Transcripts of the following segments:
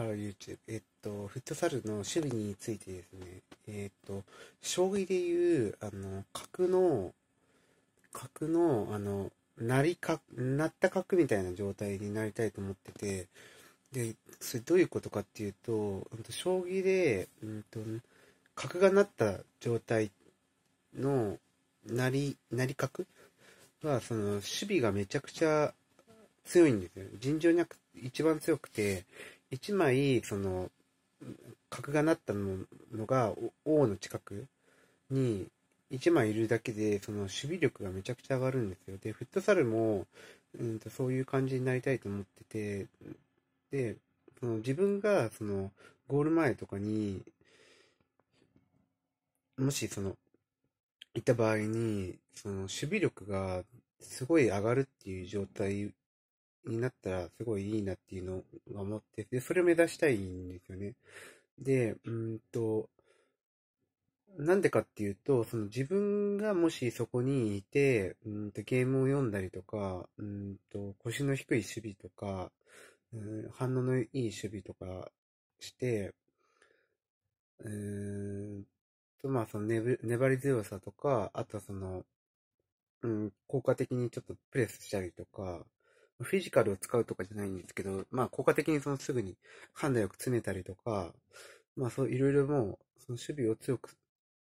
ハロー YouTube。えっと、フットサルの守備についてですね、えっと、将棋でいう、あの、角の、角の、あの、なりか、なった角みたいな状態になりたいと思ってて、で、それどういうことかっていうと、将棋で、うんと、角がなった状態の、なり、なり角は、その、守備がめちゃくちゃ強いんですよ。尋常に一番強くて、1枚、その、角がなったのが、王の近くに、1枚いるだけで、その守備力がめちゃくちゃ上がるんですよ。で、フットサルも、うんと、そういう感じになりたいと思ってて、で、その自分が、その、ゴール前とかに、もし、その、いた場合に、その、守備力がすごい上がるっていう状態になったらすごいいいなっていうのを思って、で、それを目指したいんですよね。で、うんと、なんでかっていうと、その自分がもしそこにいて、うんとゲームを読んだりとか、うんと腰の低い守備とか、うん、反応のいい守備とかして、うんと、まあその粘り強さとか、あとその、うん、効果的にちょっとプレスしたりとか、フィジカルを使うとかじゃないんですけど、まあ、効果的にそのすぐに判断よく詰めたりとか、まあ、そういろいろもう、その守備を強く、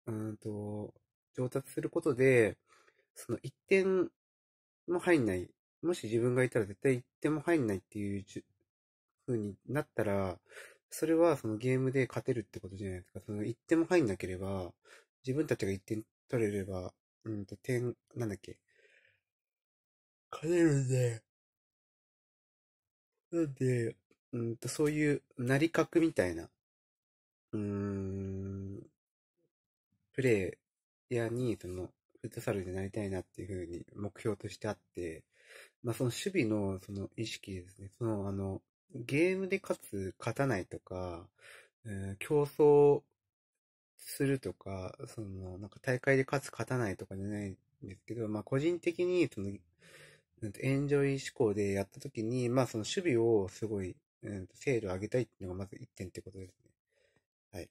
うんと、上達することで、その1点も入んない。もし自分がいたら絶対1点も入んないっていう風になったら、それはそのゲームで勝てるってことじゃないですか。その1点も入んなければ、自分たちが1点取れれば、うんと、点、なんだっけ。勝てるんで、なで、うんと、そういうなりかくみたいな、うーん、プレイヤーに、その、フットサルでなりたいなっていうふうに目標としてあって、まあその守備のその意識ですね、そのあの、ゲームで勝つ、勝たないとか、うん、競争するとか、その、なんか大会で勝つ、勝たないとかじゃないんですけど、まあ個人的に、その、エンジョイ思考でやったときに、まあその守備をすごい、うん、精度を上げたいっていうのがまず1点ってことですね。はい。